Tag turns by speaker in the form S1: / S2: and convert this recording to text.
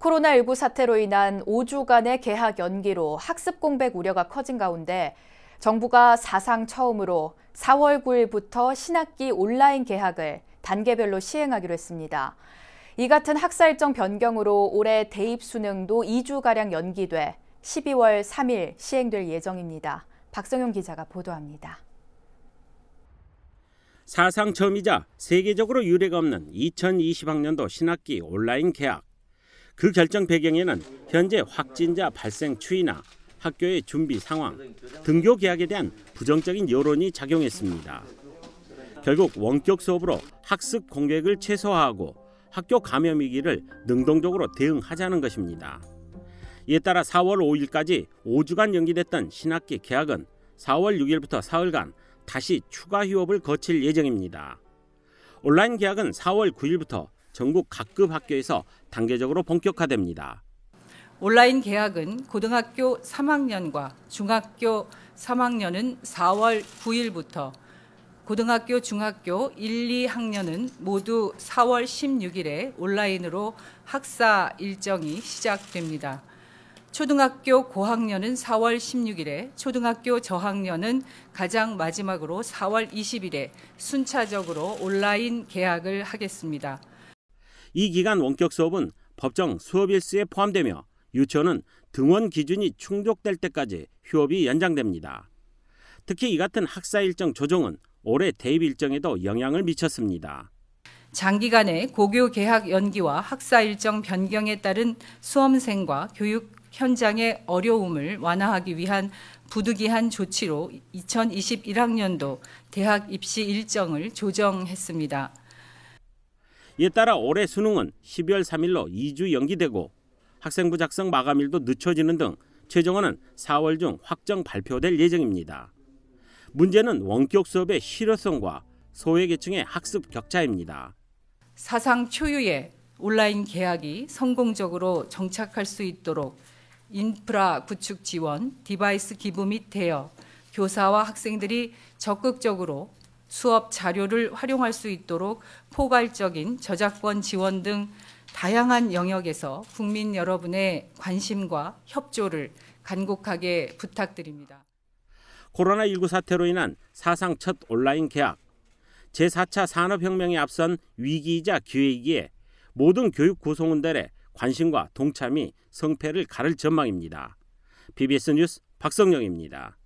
S1: 코로나19 사태로 인한 5주간의 개학 연기로 학습 공백 우려가 커진 가운데 정부가 사상 처음으로 4월 9일부터 신학기 온라인 개학을 단계별로 시행하기로 했습니다. 이 같은 학사 일정 변경으로 올해 대입 수능도 2주가량 연기돼 12월 3일 시행될 예정입니다. 박성용 기자가 보도합니다.
S2: 사상 처음이자 세계적으로 유례가 없는 2020학년도 신학기 온라인 개학. 그 결정 배경에는 현재 확진자 발생 추이나 학교의 준비 상황, 등교 계약에 대한 부정적인 여론이 작용했습니다. 결국 원격 수업으로 학습 공백을 최소화하고 학교 감염 위기를 능동적으로 대응하자는 것입니다. 이에 따라 4월 5일까지 5주간 연기됐던 신학기 개학은 4월 6일부터 4흘간 다시 추가 휴업을 거칠 예정입니다. 온라인 개학은 4월 9일부터 전국 각급 학교에서 단계적으로 본격화됩니다.
S3: 온라인 개학은 고등학교 3학년과 중학교 3학년은 4월 9일부터 고등학교, 중학교 1, 2학년은 모두 4월 16일에 온라인으로 학사 일정이 시작됩니다. 초등학교 고학년은 4월 16일에, 초등학교 저학년은 가장 마지막으로 4월 20일에 순차적으로 온라인 개학을 하겠습니다.
S2: 이 기간 원격 수업은 법정 수업 일수에 포함되며 유치원은 등원 기준이 충족될 때까지 휴업이 연장됩니다. 특히 이 같은 학사 일정 조정은 올해 대입 일정에도 영향을 미쳤습니다.
S3: 장기간의 고교 개학 연기와 학사 일정 변경에 따른 수험생과 교육 현장의 어려움을 완화하기 위한 부득이한 조치로 2021학년도 대학 입시 일정을 조정했습니다.
S2: 이에 따라 올해 수능은 12월 3일로 2주 연기되고 학생부 작성 마감일도 늦춰지는 등 최종안은 4월 중 확정 발표될 예정입니다. 문제는 원격 수업의 실효성과 소외계층의 학습 격차입니다.
S3: 사상 초유의 온라인 계약이 성공적으로 정착할 수 있도록 인프라 구축 지원, 디바이스 기부 및 대여, 교사와 학생들이 적극적으로 수업 자료를 활용할 수 있도록 포괄적인 저작권 지원 등 다양한 영역에서 국민 여러분의 관심과 협조를 간곡하게 부탁드립니다.
S2: 코로나19 사태로 인한 사상 첫 온라인 개학, 제4차 산업혁명에 앞선 위기이자 기회이기에 모든 교육 구성원들의 관심과 동참이 성패를 가를 전망입니다. BBS 뉴스 박성영입니다.